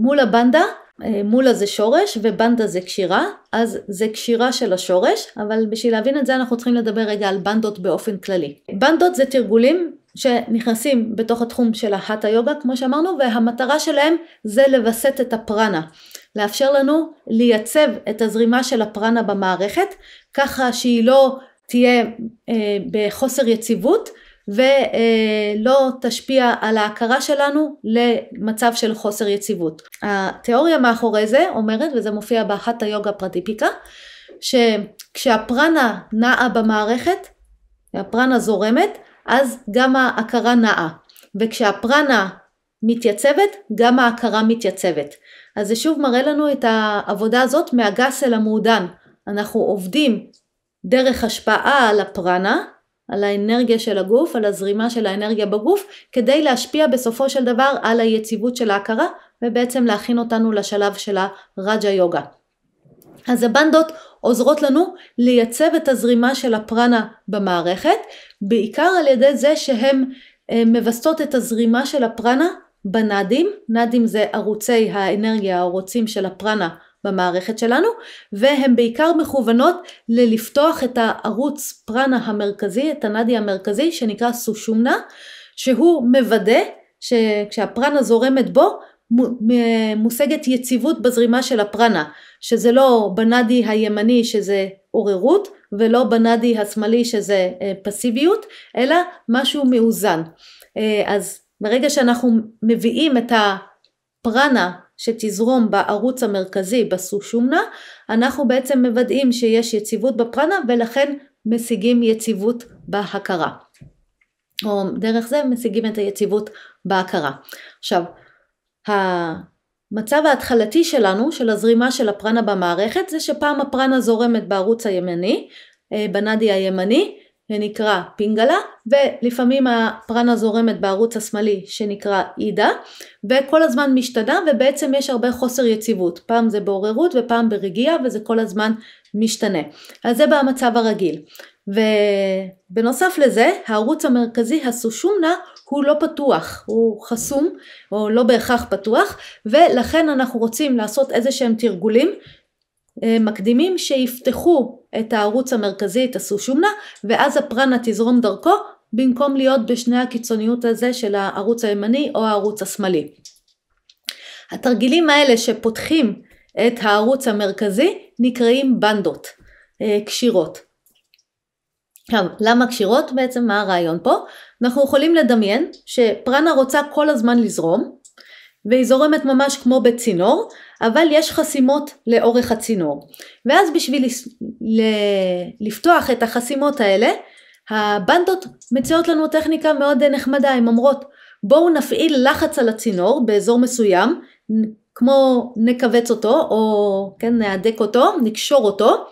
מול הבנדה, אה, מולה זה שורש ובנדה זה קשירה, אז זה קשירה של השורש, אבל בשביל להבין את זה אנחנו צריכים לדבר רגע על בנדות באופן כללי. בנדות זה תרגולים שנכנסים בתוך התחום של ההטה יוגה כמו שאמרנו והמטרה שלהם זה לווסת את הפרנה לאפשר לנו לייצב את הזרימה של הפרנה במערכת ככה שהיא לא תהיה אה, בחוסר יציבות ולא תשפיע על ההכרה שלנו למצב של חוסר יציבות. התיאוריה מאחורי זה אומרת, וזה מופיע באחת היוגה פרטיפיקה, שכשהפרנה נעה במערכת, הפרנה זורמת, אז גם ההכרה נעה. וכשהפרנה מתייצבת, גם ההכרה מתייצבת. אז זה שוב מראה לנו את העבודה הזאת מהגס אל המעודן. אנחנו עובדים דרך השפעה על הפרנה, על האנרגיה של הגוף, על הזרימה של האנרגיה בגוף, כדי להשפיע בסופו של דבר על היציבות של ההכרה, ובעצם להכין אותנו לשלב של הרג'ה יוגה. אז הבנדות עוזרות לנו לייצב את הזרימה של הפרנה במערכת, בעיקר על ידי זה שהן אה, מווסתות את הזרימה של הפרנה בנדים, נדים זה ערוצי האנרגיה, הערוצים של הפרנה במערכת שלנו, והן בעיקר מכוונות ללפתוח את הערוץ פרנה המרכזי, את הנדי המרכזי, שנקרא סושומנה, שהוא מוודא שכשהפרנה זורמת בו, מושגת יציבות בזרימה של הפרנה, שזה לא בנדי הימני שזה עוררות, ולא בנדי השמאלי שזה אה, פסיביות, אלא משהו מאוזן. אה, אז ברגע שאנחנו מביאים את הפרנה שתזרום בערוץ המרכזי בסושומנה, אנחנו בעצם מוודאים שיש יציבות בפרנה ולכן משיגים יציבות בהכרה. או דרך זה משיגים את היציבות בהכרה. עכשיו, המצב ההתחלתי שלנו, של הזרימה של הפרנה במערכת, זה שפעם הפרנה זורמת בערוץ הימני, אה, בנדי הימני, שנקרא פינגלה, ולפעמים הפרנה זורמת בערוץ השמאלי שנקרא אידה וכל הזמן משתנה ובעצם יש הרבה חוסר יציבות, פעם זה בעוררות ופעם ברגיעה וזה כל הזמן משתנה. אז זה במצב הרגיל. ובנוסף לזה הערוץ המרכזי הסושומנה הוא לא פתוח, הוא חסום או לא בהכרח פתוח ולכן אנחנו רוצים לעשות איזה שהם תרגולים אה, מקדימים שיפתחו את הערוץ המרכזי, את הסושומנה, ואז הפרנה תזרום דרכו, במקום להיות בשני הקיצוניות הזה של הערוץ הימני או הערוץ השמאלי. התרגילים האלה שפותחים את הערוץ המרכזי נקראים בנדות, קשירות. אה, עכשיו, למה קשירות? בעצם מה הרעיון פה? אנחנו יכולים לדמיין שפרנה רוצה כל הזמן לזרום, והיא זורמת ממש כמו בצינור, אבל יש חסימות לאורך הצינור. ואז בשביל לפתוח את החסימות האלה, הבנדות מציעות לנו טכניקה מאוד נחמדה, הן אומרות בואו נפעיל לחץ על הצינור באזור מסוים, כמו נכווץ אותו או כן, נהדק אותו, נקשור אותו,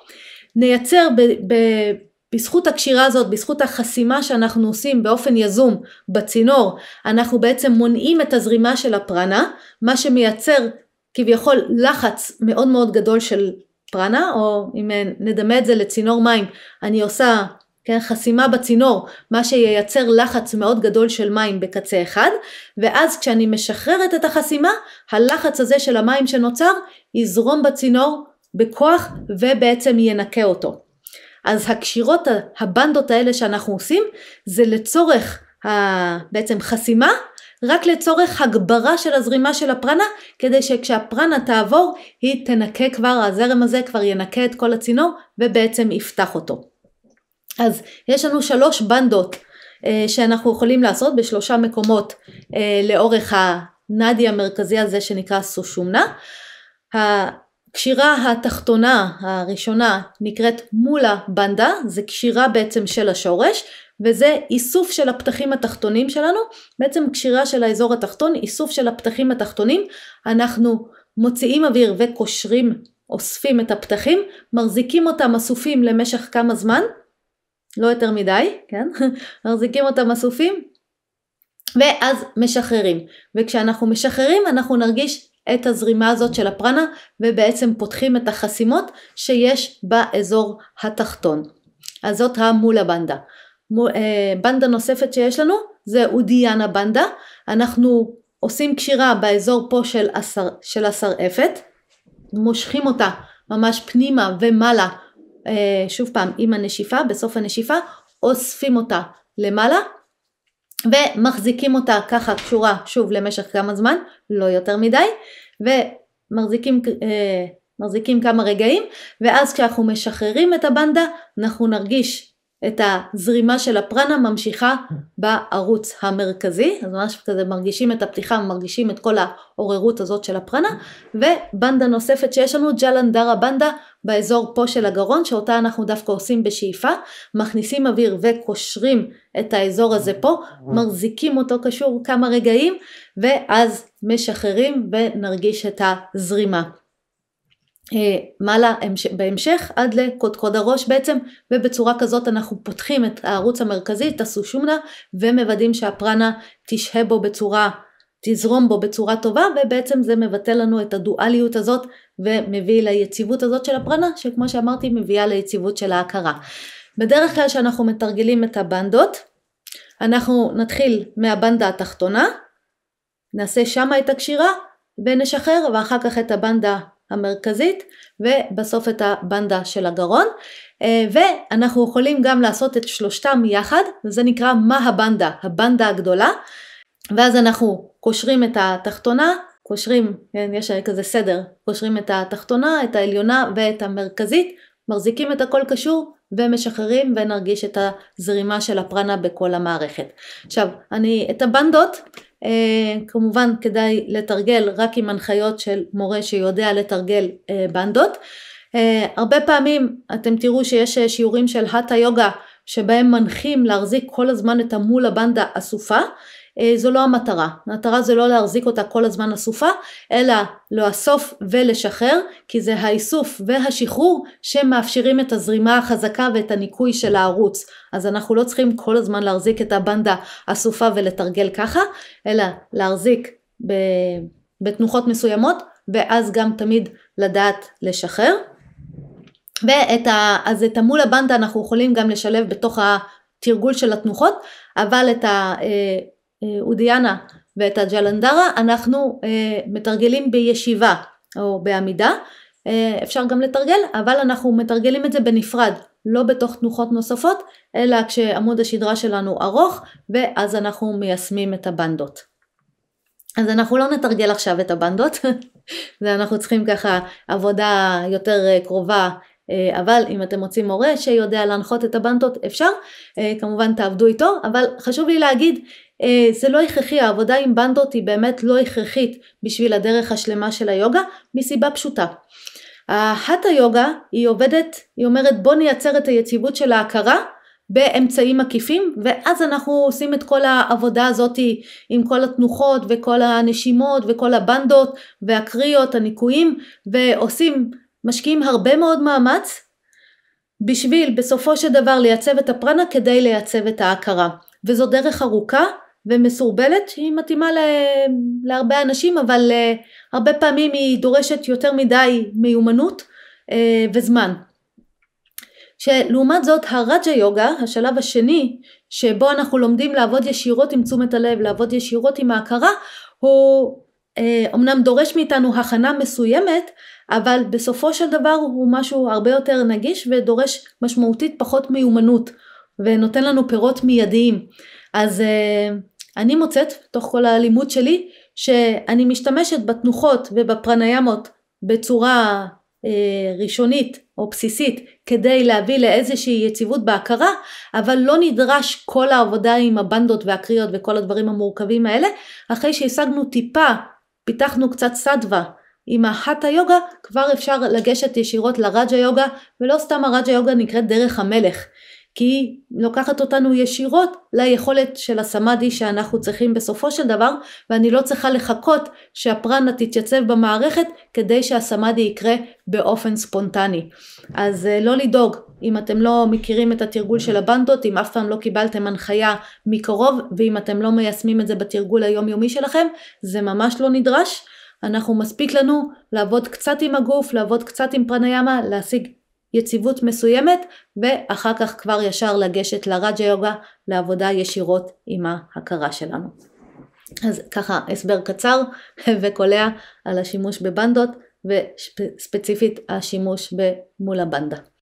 נייצר ב- ב- בזכות הקשירה הזאת, בזכות החסימה שאנחנו עושים באופן יזום בצינור, אנחנו בעצם מונעים את הזרימה של הפרנה, מה שמייצר כביכול לחץ מאוד מאוד גדול של פרנה, או אם נדמה את זה לצינור מים, אני עושה כן, חסימה בצינור, מה שייצר לחץ מאוד גדול של מים בקצה אחד, ואז כשאני משחררת את החסימה, הלחץ הזה של המים שנוצר יזרום בצינור בכוח ובעצם ינקה אותו. אז הקשירות, הבנדות האלה שאנחנו עושים, זה לצורך בעצם חסימה, רק לצורך הגברה של הזרימה של הפרנה, כדי שכשהפרנה תעבור, היא תנקה כבר, הזרם הזה כבר ינקה את כל הצינור, ובעצם יפתח אותו. אז יש לנו שלוש בנדות אה, שאנחנו יכולים לעשות בשלושה מקומות אה, לאורך הנדי המרכזי הזה שנקרא סושומנה. הקשירה התחתונה הראשונה נקראת מולה בנדה, זה קשירה בעצם של השורש וזה איסוף של הפתחים התחתונים שלנו, בעצם קשירה של האזור התחתון, איסוף של הפתחים התחתונים, אנחנו מוציאים אוויר וקושרים, אוספים את הפתחים, מחזיקים אותם אסופים למשך כמה זמן, לא יותר מדי, כן? מחזיקים אותם אסופים, ואז משחררים. וכשאנחנו משחררים אנחנו נרגיש את הזרימה הזאת של הפרנה ובעצם פותחים את החסימות שיש באזור התחתון. אז זאת המולה בנדה. אה, בנדה נוספת שיש לנו זה אודיאנה בנדה. אנחנו עושים קשירה באזור פה של, הסר, של הסרעפת, מושכים אותה ממש פנימה ומעלה, אה, שוב פעם עם הנשיפה, בסוף הנשיפה, אוספים אותה למעלה ומחזיקים אותה ככה קשורה שוב למשך כמה זמן, לא יותר מדי, ומחזיקים אה, מחזיקים כמה רגעים, ואז כשאנחנו משחררים את הבנדה, אנחנו נרגיש את הזרימה של הפרנה ממשיכה בערוץ המרכזי, אז ממש כזה מרגישים את הפתיחה, מרגישים את כל העוררות הזאת של הפרנה, ובנדה נוספת שיש לנו, ג'לנדרה בנדה, באזור פה של הגרון, שאותה אנחנו דווקא עושים בשאיפה, מכניסים אוויר וקושרים את האזור הזה פה, מחזיקים אותו קשור כמה רגעים, ואז משחררים ונרגיש את הזרימה. אה, מעלה בהמשך עד לקודקוד הראש בעצם ובצורה כזאת אנחנו פותחים את הערוץ המרכזי, את הסושומנה ומוודאים שהפרנה תשהה בו בצורה, תזרום בו בצורה טובה ובעצם זה מבטא לנו את הדואליות הזאת ומביא ליציבות הזאת של הפרנה שכמו שאמרתי מביאה ליציבות של ההכרה. בדרך כלל כשאנחנו מתרגלים את הבנדות אנחנו נתחיל מהבנדה התחתונה, נעשה שמה את הקשירה ונשחרר ואחר כך את הבנדה המרכזית ובסוף את הבנדה של הגרון אה, ואנחנו יכולים גם לעשות את שלושתם יחד זה נקרא מה הבנדה, הבנדה הגדולה ואז אנחנו קושרים את התחתונה, קושרים, כן, יש כזה סדר, קושרים את התחתונה, את העליונה ואת המרכזית, מחזיקים את הכל קשור ומשחררים ונרגיש את הזרימה של הפרנה בכל המערכת. עכשיו, אני את הבנדות אה, כמובן כדאי לתרגל רק עם הנחיות של מורה שיודע לתרגל אה, בנדות. אה, הרבה פעמים אתם תראו שיש שיעורים של הטה יוגה שבהם מנחים להחזיק כל הזמן את המול הבנדה אסופה אה, זו לא המטרה. המטרה זה לא להחזיק אותה כל הזמן אסופה, אלא לאסוף ולשחרר, כי זה האיסוף והשחרור שמאפשרים את הזרימה החזקה ואת הניקוי של הערוץ. אז אנחנו לא צריכים כל הזמן להחזיק את הבנדה אסופה ולתרגל ככה, אלא להחזיק ב... בתנוחות מסוימות, ואז גם תמיד לדעת לשחרר. ואת ה... אז את המול הבנדה אנחנו יכולים גם לשלב בתוך התרגול של התנוחות, אבל את ה... אה, אה, אודיאנה ואת הג'לנדרה אנחנו אה, מתרגלים בישיבה או בעמידה, אה, אפשר גם לתרגל אבל אנחנו מתרגלים את זה בנפרד, לא בתוך תנוחות נוספות אלא כשעמוד השדרה שלנו ארוך ואז אנחנו מיישמים את הבנדות. אז אנחנו לא נתרגל עכשיו את הבנדות, ואנחנו צריכים ככה עבודה יותר קרובה אבל אם אתם רוצים מורה שיודע להנחות את הבנדות אפשר, כמובן תעבדו איתו, אבל חשוב לי להגיד אה, זה לא הכרחי, העבודה עם בנדות היא באמת לא הכרחית בשביל הדרך השלמה של היוגה, מסיבה פשוטה. ההטה יוגה היא עובדת, היא אומרת בוא נייצר את היציבות של ההכרה באמצעים עקיפים ואז אנחנו עושים את כל העבודה הזאת עם כל התנוחות וכל הנשימות וכל הבנדות והקריאות, הניקויים ועושים, משקיעים הרבה מאוד מאמץ בשביל בסופו של דבר לייצב את הפרנה כדי לייצב את ההכרה וזו דרך ארוכה ומסורבלת, היא מתאימה ל... להרבה אנשים, אבל uh, הרבה פעמים היא דורשת יותר מדי מיומנות uh, וזמן. שלעומת זאת הרג'ה יוגה, השלב השני שבו אנחנו לומדים לעבוד ישירות עם תשומת הלב, לעבוד ישירות עם ההכרה, הוא אומנם אה, דורש מאיתנו הכנה מסוימת, אבל בסופו של דבר הוא משהו הרבה יותר נגיש ודורש משמעותית פחות מיומנות ונותן לנו פירות מיידיים. אז אה, אני מוצאת, תוך כל האלימות שלי, שאני משתמשת בתנוחות ובפרניימות בצורה אה, ראשונית או בסיסית כדי להביא לאיזושהי יציבות בהכרה, אבל לא נדרש כל העבודה עם הבנדות והקריאות וכל הדברים המורכבים האלה. אחרי שהשגנו טיפה, פיתחנו קצת סדווה עם ההטה יוגה, כבר אפשר לגשת ישירות לרג'ה יוגה, ולא סתם הרג'ה יוגה נקראת דרך המלך. כי היא לוקחת אותנו ישירות ליכולת של הסמאדי שאנחנו צריכים בסופו של דבר ואני לא צריכה לחכות שהפרנה תתייצב במערכת כדי שהסמאדי יקרה באופן ספונטני. אז אה, לא לדאוג אם אתם לא מכירים את התרגול של הבנדות, אם אף פעם לא קיבלתם הנחיה מקרוב ואם אתם לא מיישמים את זה בתרגול היומיומי שלכם זה ממש לא נדרש אנחנו מספיק לנו לעבוד קצת עם הגוף, לעבוד קצת עם פרניאמה, להשיג יציבות מסוימת ואחר כך כבר ישר לגשת לרג'ה יוגה לעבודה ישירות עם ההכרה שלנו. אז ככה הסבר קצר וקולע על השימוש בבנדות וספציפית השימוש במול הבנדה.